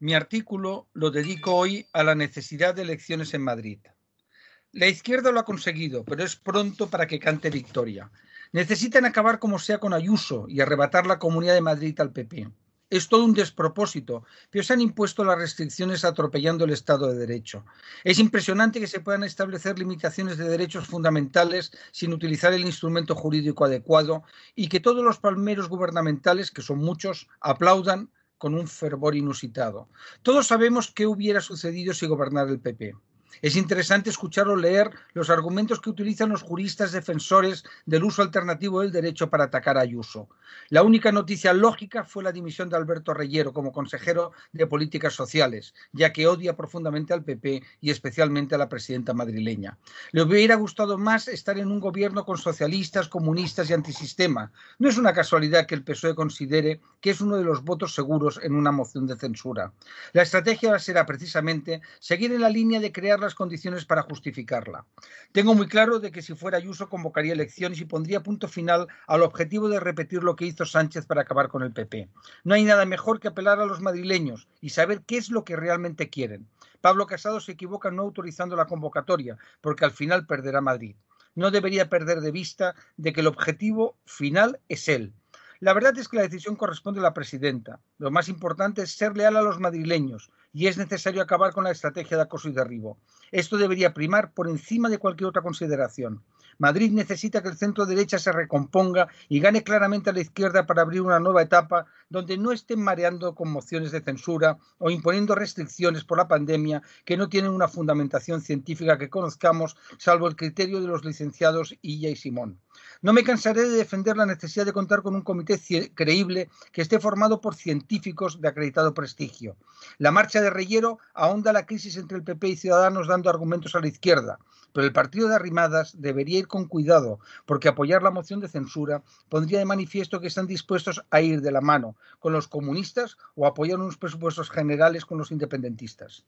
Mi artículo lo dedico hoy a la necesidad de elecciones en Madrid. La izquierda lo ha conseguido, pero es pronto para que cante victoria. Necesitan acabar como sea con Ayuso y arrebatar la Comunidad de Madrid al PP. Es todo un despropósito, pero se han impuesto las restricciones atropellando el Estado de Derecho. Es impresionante que se puedan establecer limitaciones de derechos fundamentales sin utilizar el instrumento jurídico adecuado y que todos los palmeros gubernamentales, que son muchos, aplaudan con un fervor inusitado. Todos sabemos qué hubiera sucedido si gobernara el PP. Es interesante escuchar o leer los argumentos que utilizan los juristas defensores del uso alternativo del derecho para atacar a Ayuso. La única noticia lógica fue la dimisión de Alberto Reyero como consejero de Políticas Sociales, ya que odia profundamente al PP y especialmente a la presidenta madrileña. Le hubiera gustado más estar en un gobierno con socialistas, comunistas y antisistema. No es una casualidad que el PSOE considere que es uno de los votos seguros en una moción de censura. La estrategia será ah, precisamente seguir en la línea de crear las condiciones para justificarla. Tengo muy claro de que si fuera Ayuso convocaría elecciones y pondría punto final al objetivo de repetir lo que hizo Sánchez para acabar con el PP. No hay nada mejor que apelar a los madrileños y saber qué es lo que realmente quieren. Pablo Casado se equivoca no autorizando la convocatoria, porque al final perderá Madrid. No debería perder de vista de que el objetivo final es él. La verdad es que la decisión corresponde a la presidenta. Lo más importante es ser leal a los madrileños y es necesario acabar con la estrategia de acoso y derribo. Esto debería primar por encima de cualquier otra consideración. Madrid necesita que el centro derecha se recomponga y gane claramente a la izquierda para abrir una nueva etapa donde no estén mareando con mociones de censura o imponiendo restricciones por la pandemia que no tienen una fundamentación científica que conozcamos, salvo el criterio de los licenciados Illa y Simón. No me cansaré de defender la necesidad de contar con un comité creíble que esté formado por científicos científicos de acreditado prestigio. La marcha de Reyero ahonda la crisis entre el PP y Ciudadanos dando argumentos a la izquierda, pero el partido de Arrimadas debería ir con cuidado, porque apoyar la moción de censura pondría de manifiesto que están dispuestos a ir de la mano con los comunistas o apoyar unos presupuestos generales con los independentistas.